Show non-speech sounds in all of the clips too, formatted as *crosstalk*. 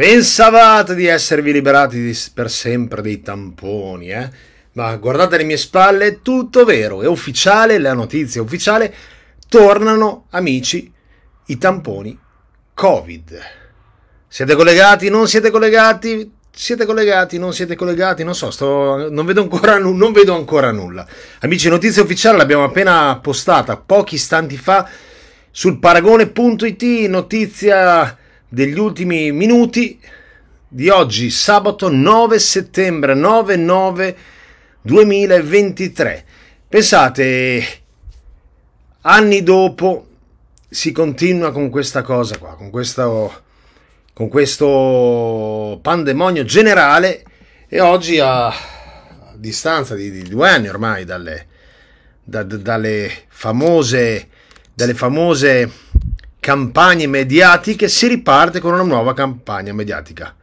Pensavate di esservi liberati per sempre dei tamponi, eh? Ma guardate alle mie spalle, è tutto vero, è ufficiale, la notizia è ufficiale. Tornano, amici, i tamponi Covid. Siete collegati? Non siete collegati? Siete collegati? Non siete collegati? Non so, sto, non, vedo ancora, non vedo ancora nulla. Amici, notizia ufficiale l'abbiamo appena postata pochi istanti fa sul paragone.it, notizia degli ultimi minuti di oggi, sabato 9 settembre 9 2023. Pensate, anni dopo si continua con questa cosa qua, con questo, con questo pandemonio generale e oggi a, a distanza di, di, due anni ormai dalle, da, dalle famose... Dalle famose campagne mediatiche, si riparte con una nuova campagna mediatica.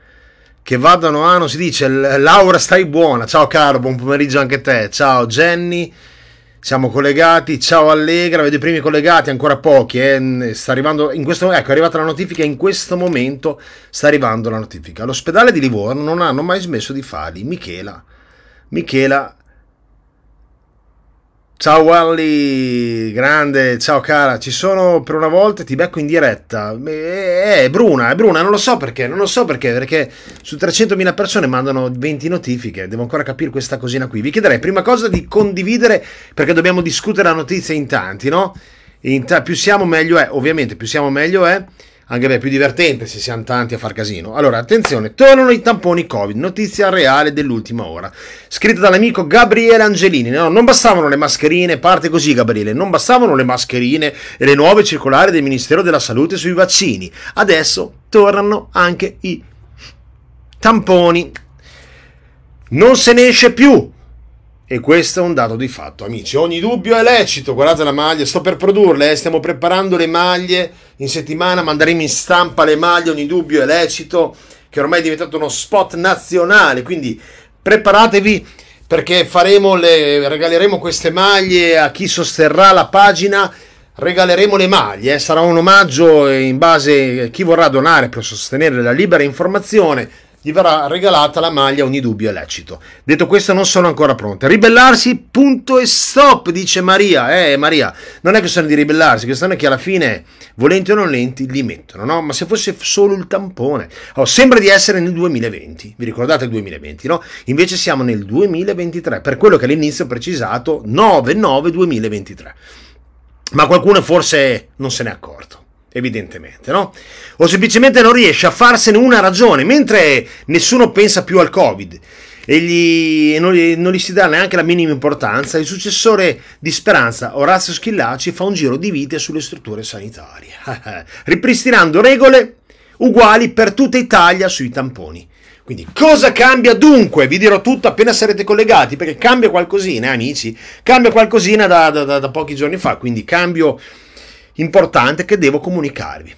Che vadano a, non si dice, Laura stai buona, ciao caro, buon pomeriggio anche a te, ciao Jenny, siamo collegati, ciao Allegra, vedo i primi collegati, ancora pochi, eh, sta arrivando, in questo, ecco è arrivata la notifica, in questo momento sta arrivando la notifica. L'ospedale di Livorno non hanno mai smesso di farli, Michela, Michela Ciao Wally, grande, ciao cara, ci sono per una volta, ti becco in diretta. Eh, è Bruna, è Bruna, non lo so perché, non lo so perché, perché su 300.000 persone mandano 20 notifiche, devo ancora capire questa cosina qui. Vi chiederei prima cosa di condividere, perché dobbiamo discutere la notizia in tanti, no? In ta- più siamo meglio è, ovviamente, più siamo meglio è anche beh, più divertente se siamo tanti a far casino. Allora, attenzione, tornano i tamponi Covid, notizia reale dell'ultima ora. Scritta dall'amico Gabriele Angelini. No, non bastavano le mascherine, parte così Gabriele, non bastavano le mascherine e le nuove circolari del Ministero della Salute sui vaccini. Adesso tornano anche i tamponi. Non se ne esce più, e questo è un dato di fatto, amici. Ogni dubbio è lecito. Guardate la maglia, sto per produrle, eh. stiamo preparando le maglie in settimana, manderemo in stampa le maglie, ogni dubbio è lecito, che ormai è diventato uno spot nazionale, quindi preparatevi perché faremo le, regaleremo queste maglie a chi sosterrà la pagina regaleremo le maglie, eh? sarà un omaggio in base a chi vorrà donare per sostenere la libera informazione gli verrà regalata la maglia, ogni dubbio è lecito. Detto questo, non sono ancora pronte. Ribellarsi, punto e stop, dice Maria. Eh, Maria, non è questione di ribellarsi, questione che alla fine, volenti o non lenti, li mettono, no? Ma se fosse solo il tampone. Oh, sembra di essere nel 2020, vi ricordate il 2020, no? Invece siamo nel 2023, per quello che all'inizio ho precisato, 9-9-2023. Ma qualcuno forse non se n'è accorto evidentemente, no? O semplicemente non riesce a farsene una ragione, mentre nessuno pensa più al Covid e, gli, non, non, gli si dà neanche la minima importanza, il successore di Speranza, Orazio Schillaci, fa un giro di vite sulle strutture sanitarie, *laughs* ripristinando regole uguali per tutta Italia sui tamponi. Quindi cosa cambia dunque? Vi dirò tutto appena sarete collegati, perché cambia qualcosina, amici, cambia qualcosina da, da, da pochi giorni fa, quindi cambio importante che devo comunicarvi.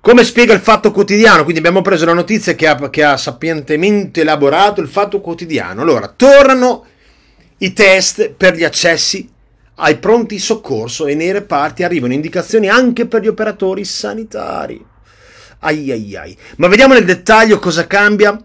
Come spiega il Fatto Quotidiano? Quindi abbiamo preso la notizia che ha, che ha, sapientemente elaborato il Fatto Quotidiano. Allora, tornano i test per gli accessi ai pronti soccorso e nei reparti arrivano indicazioni anche per gli operatori sanitari. Ai ai ai. Ma vediamo nel dettaglio cosa cambia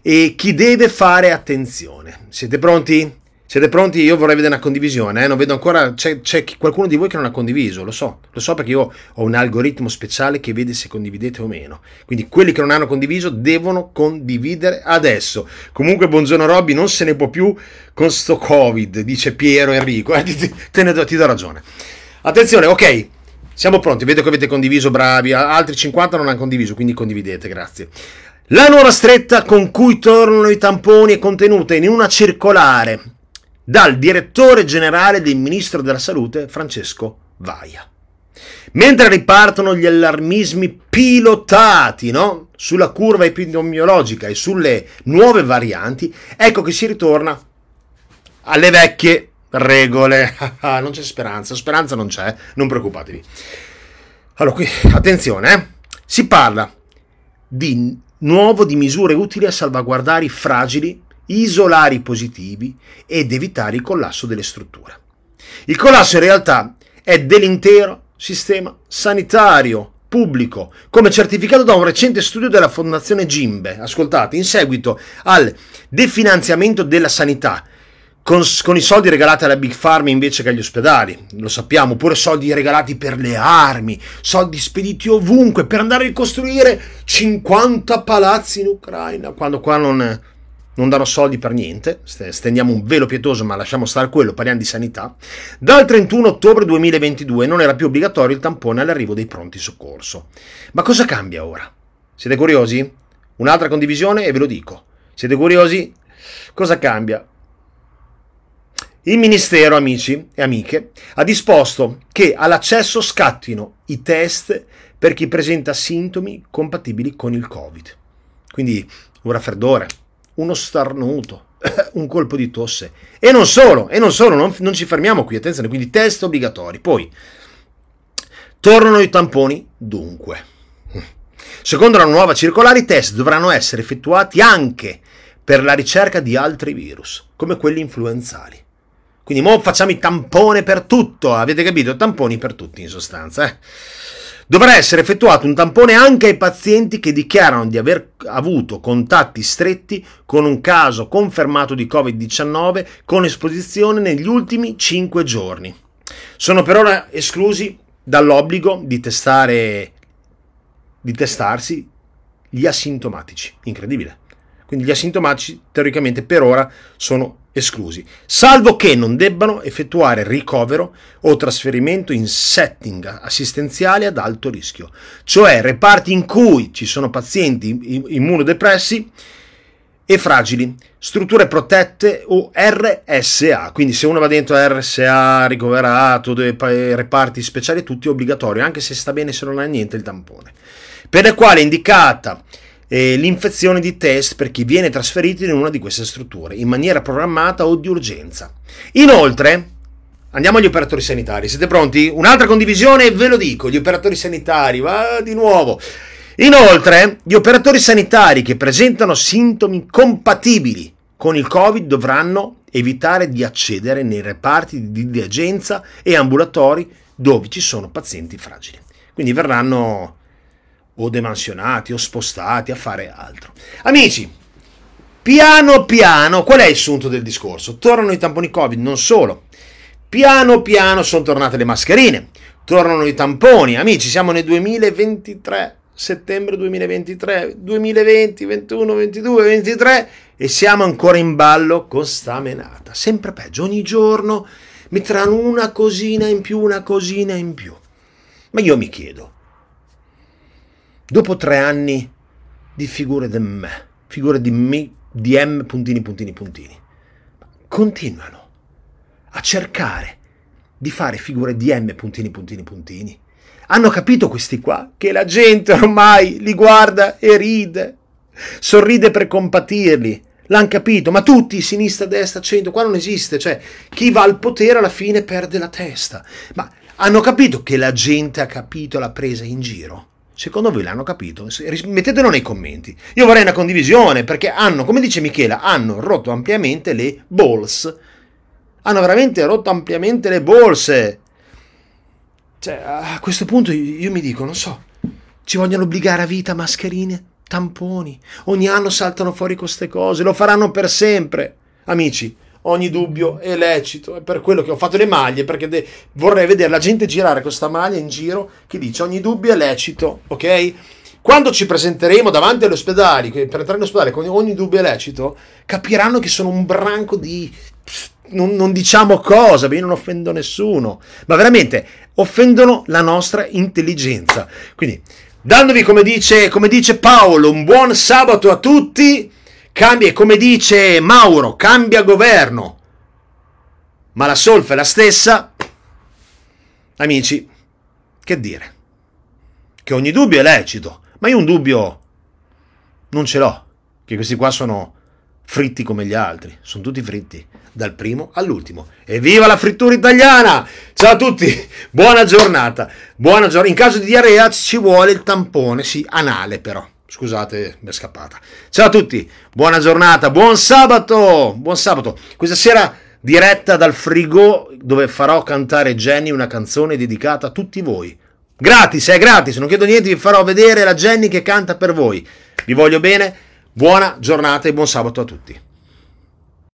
e chi deve fare attenzione. Siete pronti? Siete pronti? Io vorrei vedere una condivisione, eh? non vedo ancora, c'è, c'è, qualcuno di voi che non ha condiviso, lo so, lo so perché io ho un algoritmo speciale che vede se condividete o meno, quindi quelli che non hanno condiviso devono condividere adesso. Comunque buongiorno Robby, non se ne può più con sto Covid, dice Piero Enrico, eh, ti, te ne do, ti do ragione. Attenzione, ok, siamo pronti, vedo che avete condiviso, bravi, altri 50 non hanno condiviso, quindi condividete, grazie. La nuova stretta con cui tornano i tamponi è contenuta in una circolare dal direttore generale del ministro della salute Francesco Vaia. Mentre ripartono gli allarmismi pilotati no? sulla curva epidemiologica e sulle nuove varianti, ecco che si ritorna alle vecchie regole. *laughs* Ah, non c'è speranza, speranza non c'è, non preoccupatevi. Allora, qui attenzione, eh? si parla di nuovo di misure utili a salvaguardare i fragili isolare i positivi ed evitare il collasso delle strutture. Il collasso in realtà è dell'intero sistema sanitario pubblico, come certificato da un recente studio della Fondazione Gimbe, ascoltate, in seguito al definanziamento della sanità, con, con, i soldi regalati alla Big Pharma invece che agli ospedali, lo sappiamo, oppure soldi regalati per le armi, soldi spediti ovunque per andare a ricostruire 50 palazzi in Ucraina, quando qua non non darò soldi per niente, stendiamo un velo pietoso ma lasciamo stare quello, parliamo di sanità, dal 31 ottobre 2022 non era più obbligatorio il tampone all'arrivo dei pronti soccorso. Ma cosa cambia ora? Siete curiosi? Un'altra condivisione e ve lo dico. Siete curiosi? Cosa cambia? Il Ministero, amici e amiche, ha disposto che all'accesso scattino i test per chi presenta sintomi compatibili con il Covid. Quindi un raffreddore, uno starnuto, *laughs* un colpo di tosse. E non solo, e non solo, non, non ci fermiamo qui, attenzione, quindi test obbligatori. Poi, tornano i tamponi dunque. Secondo la nuova circolare, i test dovranno essere effettuati anche per la ricerca di altri virus, come quelli influenzali. Quindi mo facciamo i tamponi per tutto, avete capito? Tamponi per tutti in sostanza. Eh? Dovrà essere effettuato un tampone anche ai pazienti che dichiarano di aver avuto contatti stretti con un caso confermato di Covid-19 con esposizione negli ultimi 5 giorni. Sono per ora esclusi dall'obbligo di, testare, di testarsi gli asintomatici. Incredibile. Quindi gli asintomatici teoricamente per ora sono esclusi, salvo che non debbano effettuare ricovero o trasferimento in setting assistenziali ad alto rischio, cioè reparti in cui ci sono pazienti immunodepressi e fragili, strutture protette o RSA, quindi se uno va dentro RSA, ricoverato, reparti speciali, tutti è obbligatorio, anche se sta bene se non ha niente il tampone, per le quali è indicata eh, l'infezione di test per chi viene trasferito in una di queste strutture in maniera programmata o di urgenza. Inoltre, Andiamo agli operatori sanitari, siete pronti? Un'altra condivisione e ve lo dico, gli operatori sanitari, va di nuovo. Inoltre, gli operatori sanitari che presentano sintomi compatibili con il Covid dovranno evitare di accedere nei reparti di agenza e ambulatori dove ci sono pazienti fragili. Quindi verranno o demansionati o spostati a fare altro. Amici, piano piano, qual è il sunto del discorso? Tornano i tamponi Covid, non solo. Piano piano sono tornate le mascherine, tornano i tamponi. Amici, siamo nel 2023, settembre 2023, 2020, 21, 22, 23 e siamo ancora in ballo con sta menata. Sempre peggio, ogni giorno mi tranno una cosina in più, una cosina in più. Ma io mi chiedo, Dopo tre anni di figure di me, figure di me, di M puntini puntini puntini, continuano a cercare di fare figure di M puntini puntini puntini. Hanno capito questi qua che la gente ormai li guarda e ride, sorride per compatirli. L'hanno capito, ma tutti, sinistra, destra, centro, qua non esiste, cioè chi va al potere alla fine perde la testa. Ma hanno capito che la gente ha capito la presa in giro Secondo voi l'hanno capito? Mettetelo nei commenti. Io vorrei una condivisione perché hanno, come dice Michela, hanno rotto ampiamente le balls. Hanno veramente rotto ampiamente le borse. Cioè, a questo punto io mi dico, non so, ci vogliono obbligare a vita mascherine, tamponi. Ogni anno saltano fuori queste cose, lo faranno per sempre. Amici, ogni dubbio è lecito. È per quello che ho fatto le maglie, perché de- vorrei vedere la gente girare questa maglia in giro che dice ogni dubbio è lecito, ok? Quando ci presenteremo davanti agli ospedali, per entrare in ospedale con ogni dubbio è lecito, capiranno che sono un branco di... Non, non diciamo cosa, io non offendo nessuno, ma veramente offendono la nostra intelligenza. Quindi, dandovi, come dice, come dice Paolo, un buon sabato a tutti. Cambia, come dice Mauro, cambia governo. Ma la solfa è la stessa. Amici, che dire? Che ogni dubbio è lecito, ma io un dubbio non ce l'ho, che questi qua sono fritti come gli altri, sono tutti fritti, dal primo all'ultimo. Evviva la frittura italiana! Ciao a tutti, buona giornata, buona giornata. In caso di diarrea ci vuole il tampone, sì, anale però. Scusate, mi è scappata. Ciao a tutti, buona giornata, buon sabato, buon sabato. Questa sera diretta dal frigo dove farò cantare Jenny una canzone dedicata a tutti voi. Gratis, è gratis, non chiedo niente, vi farò vedere la Jenny che canta per voi. Vi voglio bene, buona giornata e buon sabato a tutti.